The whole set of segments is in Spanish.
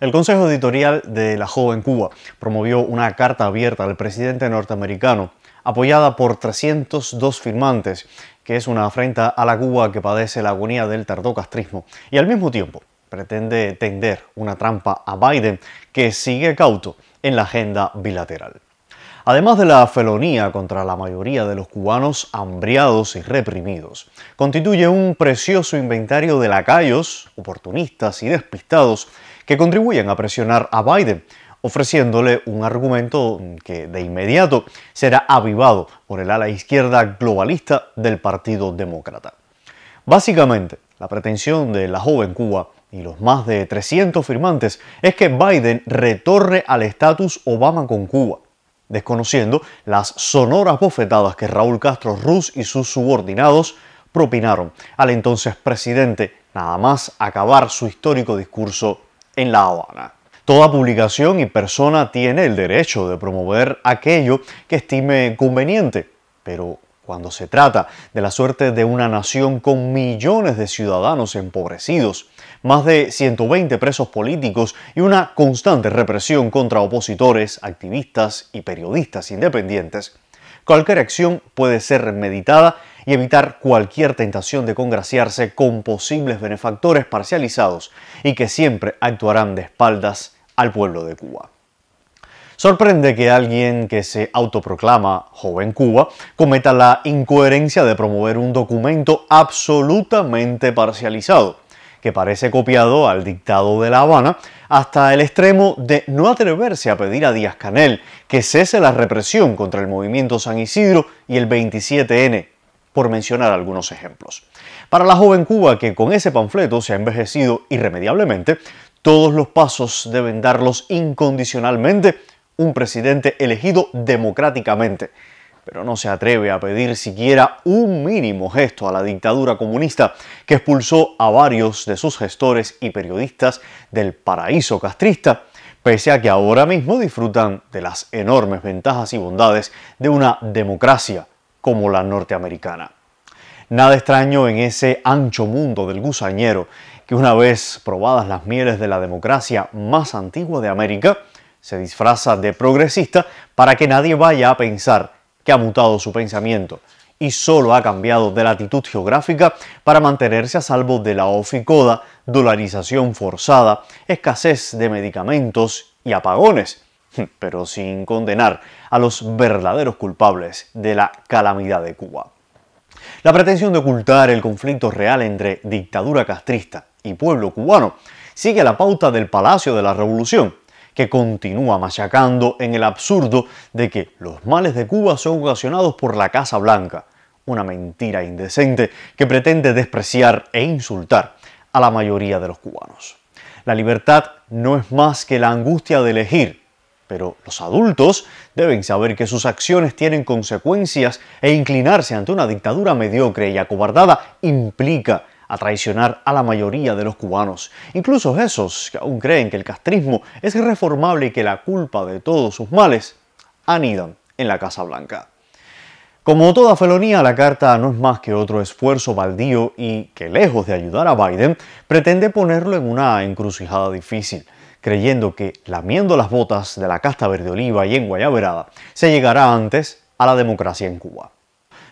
El Consejo Editorial de la Joven Cuba promovió una carta abierta al presidente norteamericano, apoyada por 302 firmantes, que es una afrenta a la Cuba que padece la agonía del tardocastrismo, y al mismo tiempo pretende tender una trampa a Biden que sigue cauto en la agenda bilateral además de la felonía contra la mayoría de los cubanos hambriados y reprimidos, constituye un precioso inventario de lacayos, oportunistas y despistados que contribuyen a presionar a Biden, ofreciéndole un argumento que de inmediato será avivado por el ala izquierda globalista del Partido Demócrata. Básicamente, la pretensión de la joven Cuba y los más de 300 firmantes es que Biden retorne al estatus Obama con Cuba, desconociendo las sonoras bofetadas que Raúl Castro Ruz y sus subordinados propinaron al entonces presidente, nada más acabar su histórico discurso en La Habana. Toda publicación y persona tiene el derecho de promover aquello que estime conveniente, pero cuando se trata de la suerte de una nación con millones de ciudadanos empobrecidos, más de 120 presos políticos y una constante represión contra opositores, activistas y periodistas independientes, cualquier acción puede ser meditada y evitar cualquier tentación de congraciarse con posibles benefactores parcializados y que siempre actuarán de espaldas al pueblo de Cuba. Sorprende que alguien que se autoproclama joven Cuba cometa la incoherencia de promover un documento absolutamente parcializado, que parece copiado al dictado de La Habana, hasta el extremo de no atreverse a pedir a Díaz Canel que cese la represión contra el movimiento San Isidro y el 27N, por mencionar algunos ejemplos. Para la joven Cuba que con ese panfleto se ha envejecido irremediablemente, todos los pasos deben darlos incondicionalmente un presidente elegido democráticamente, pero no se atreve a pedir siquiera un mínimo gesto a la dictadura comunista que expulsó a varios de sus gestores y periodistas del paraíso castrista, pese a que ahora mismo disfrutan de las enormes ventajas y bondades de una democracia como la norteamericana. Nada extraño en ese ancho mundo del gusañero, que una vez probadas las mieles de la democracia más antigua de América, se disfraza de progresista para que nadie vaya a pensar que ha mutado su pensamiento y solo ha cambiado de latitud geográfica para mantenerse a salvo de la oficoda, dolarización forzada, escasez de medicamentos y apagones, pero sin condenar a los verdaderos culpables de la calamidad de Cuba. La pretensión de ocultar el conflicto real entre dictadura castrista y pueblo cubano sigue la pauta del Palacio de la Revolución, que continúa machacando en el absurdo de que los males de Cuba son ocasionados por la Casa Blanca, una mentira indecente que pretende despreciar e insultar a la mayoría de los cubanos. La libertad no es más que la angustia de elegir, pero los adultos deben saber que sus acciones tienen consecuencias e inclinarse ante una dictadura mediocre y acobardada implica a traicionar a la mayoría de los cubanos, incluso esos que aún creen que el castrismo es reformable y que la culpa de todos sus males anidan en la Casa Blanca. Como toda felonía, la carta no es más que otro esfuerzo baldío y que lejos de ayudar a Biden, pretende ponerlo en una encrucijada difícil, creyendo que lamiendo las botas de la casta verde oliva y en guayaberada, se llegará antes a la democracia en Cuba.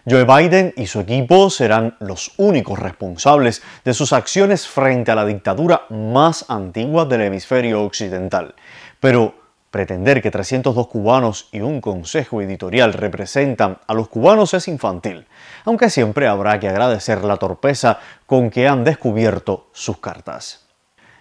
Joe Biden y su equipo serán los únicos responsables de sus acciones frente a la dictadura más antigua del hemisferio occidental. Pero pretender que 302 cubanos y un consejo editorial representan a los cubanos es infantil, aunque siempre habrá que agradecer la torpeza con que han descubierto sus cartas.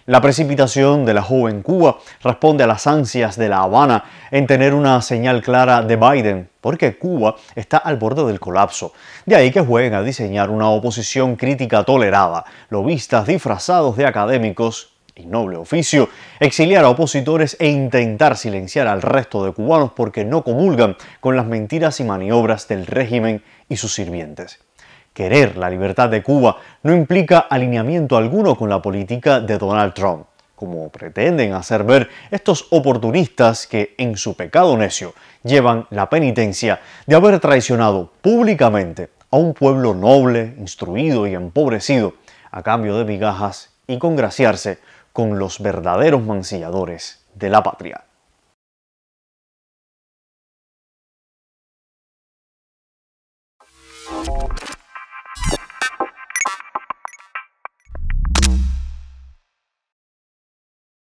La precipitación de la joven Cuba responde a las ansias de La Habana en tener una señal clara de Biden, porque Cuba está al borde del colapso. De ahí que jueguen a diseñar una oposición crítica tolerada, lobistas disfrazados de académicos y noble oficio, exiliar a opositores e intentar silenciar al resto de cubanos porque no comulgan con las mentiras y maniobras del régimen y sus sirvientes. Querer la libertad de Cuba no implica alineamiento alguno con la política de Donald Trump, como pretenden hacer ver estos oportunistas que en su pecado necio llevan la penitencia de haber traicionado públicamente a un pueblo noble, instruido y empobrecido, a cambio de migajas y congraciarse con los verdaderos mancilladores de la patria.